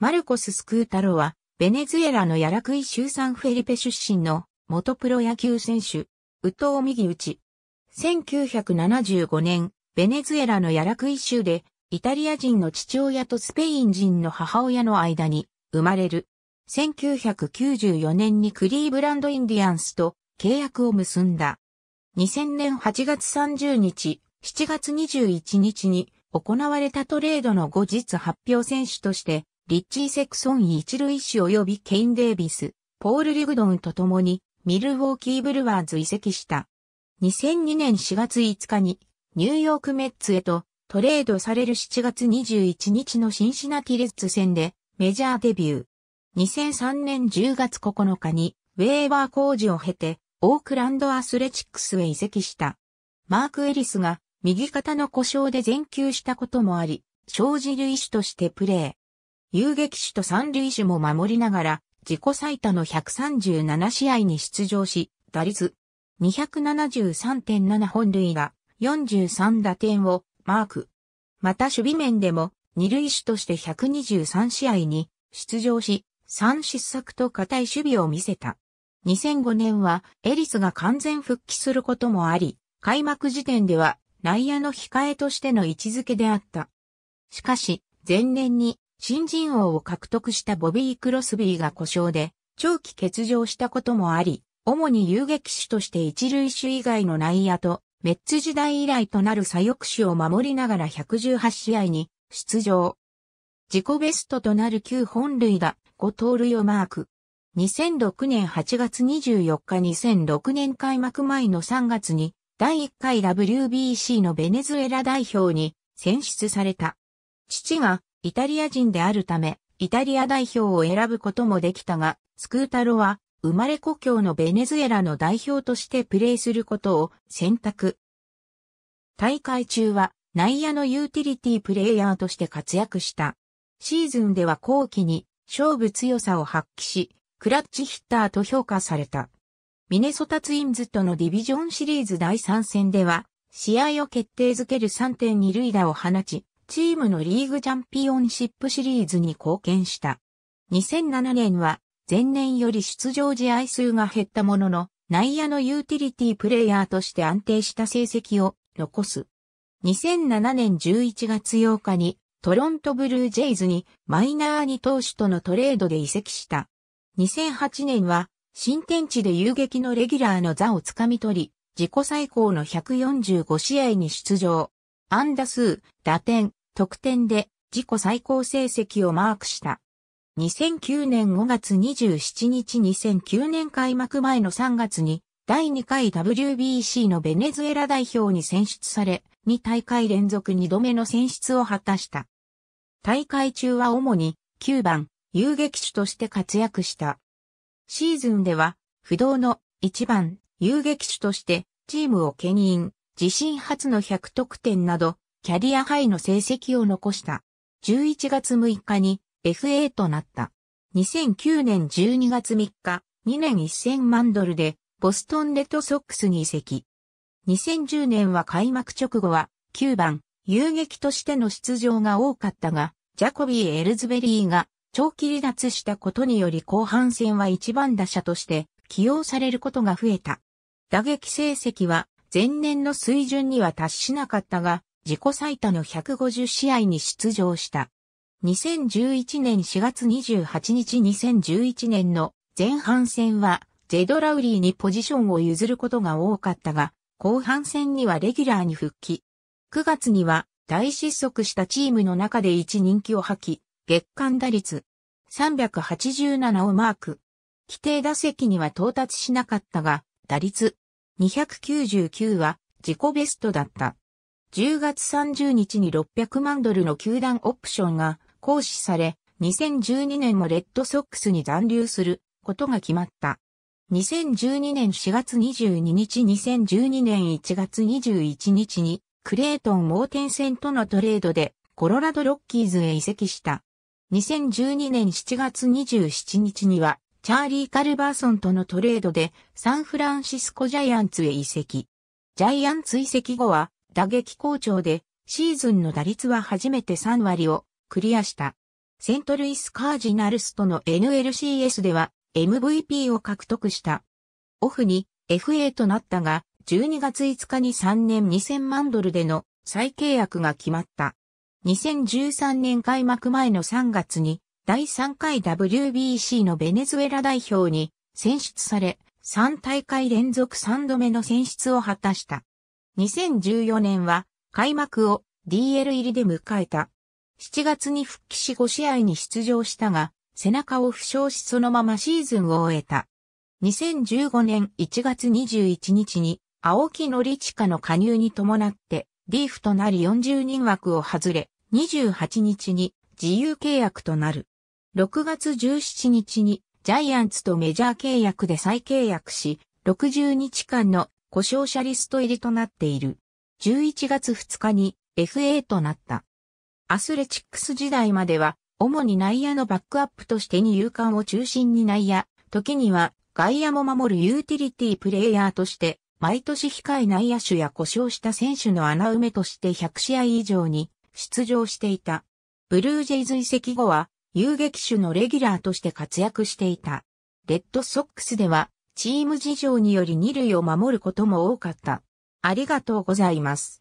マルコス・スクータロは、ベネズエラのヤラクイ州サンフェリペ出身の元プロ野球選手、ウトウ右打ち。1975年、ベネズエラのヤラクイ州で、イタリア人の父親とスペイン人の母親の間に生まれる。1994年にクリーブランドインディアンスと契約を結んだ。2000年8月30日、7月21日に行われたトレードの後日発表選手としてリッチー・セクソン一塁手及びケイン・デービス、ポール・リグドンと共にミルウォーキー・ブルワーズ移籍した。2002年4月5日にニューヨーク・メッツへとトレードされる7月21日のシンシナティレッツ戦でメジャーデビュー。2003年10月9日にウェーバー工事を経てオークランドアスレチックスへ移籍した。マーク・エリスが右肩の故障で全休したこともあり、生じる医師としてプレー。遊撃手と三塁手も守りながら、自己最多の137試合に出場し、打率273.7本塁打、43打点をマーク。また守備面でも、二塁手として123試合に出場し、3失策と固い守備を見せた。2005年はエリスが完全復帰することもあり、開幕時点では内野の控えとしての位置づけであった。しかし、前年に新人王を獲得したボビー・クロスビーが故障で、長期欠場したこともあり、主に遊撃手として一塁手以外の内野と、メッツ時代以来となる左翼手を守りながら118試合に出場。自己ベストとなる9本塁打、5盗塁をマーク。2006年8月24日2006年開幕前の3月に第1回 WBC のベネズエラ代表に選出された。父がイタリア人であるため、イタリア代表を選ぶこともできたが、スクータロは、生まれ故郷のベネズエラの代表としてプレーすることを選択。大会中は内野のユーティリティプレイヤーとして活躍した。シーズンでは後期に勝負強さを発揮し、クラッチヒッターと評価された。ミネソタツインズとのディビジョンシリーズ第3戦では、試合を決定づける3.2塁打を放ち、チームのリーグチャンピオンシップシリーズに貢献した。2007年は前年より出場試合数が減ったものの、内野のユーティリティプレイヤーとして安定した成績を残す。2007年11月8日にトロントブルージェイズにマイナーに投手とのトレードで移籍した。2008年は新天地で遊撃のレギュラーの座をつかみ取り、自己最高の145試合に出場。安打数、打点、得点で自己最高成績をマークした。2009年5月27日2009年開幕前の3月に第2回 WBC のベネズエラ代表に選出され、2大会連続2度目の選出を果たした。大会中は主に9番、遊撃手として活躍した。シーズンでは、不動の1番、遊撃手としてチームを牽引、自身初の100得点など、キャリアハイの成績を残した。11月6日に FA となった。2009年12月3日、2年1000万ドルで、ボストンレッドソックスに移籍。2010年は開幕直後は、9番、遊撃としての出場が多かったが、ジャコビー・エルズベリーが長期離脱したことにより後半戦は1番打者として起用されることが増えた。打撃成績は前年の水準には達しなかったが、自己最多の150試合に出場した。2011年4月28日2011年の前半戦はゼドラウリーにポジションを譲ることが多かったが、後半戦にはレギュラーに復帰。9月には大失速したチームの中で1人気を吐き、月間打率387をマーク。規定打席には到達しなかったが、打率299は自己ベストだった。10月30日に600万ドルの球団オプションが行使され、2012年もレッドソックスに残留することが決まった。2012年4月22日、2012年1月21日にクレートン・モーテンセンとのトレードでコロラドロッキーズへ移籍した。2012年7月27日にはチャーリー・カルバーソンとのトレードでサンフランシスコジャイアンツへ移籍。ジャイアンツ移籍後は打撃好調で、シーズンの打率は初めて3割をクリアした。セントルイスカージナルスとの NLCS では MVP を獲得した。オフに FA となったが、12月5日に3年2000万ドルでの再契約が決まった。2013年開幕前の3月に第3回 WBC のベネズエラ代表に選出され、3大会連続3度目の選出を果たした。2014年は開幕を DL 入りで迎えた。7月に復帰し5試合に出場したが、背中を負傷しそのままシーズンを終えた。2015年1月21日に青木のりちかの加入に伴ってリーフとなり40人枠を外れ、28日に自由契約となる。6月17日にジャイアンツとメジャー契約で再契約し、60日間の故障者リスト入りとなっている。11月2日に FA となった。アスレチックス時代までは、主に内野のバックアップとして二遊間を中心に内野、時には外野も守るユーティリティプレイヤーとして、毎年控え内野手や故障した選手の穴埋めとして100試合以上に出場していた。ブルージェイズ移籍後は、遊撃手のレギュラーとして活躍していた。レッドソックスでは、チーム事情により二塁を守ることも多かった。ありがとうございます。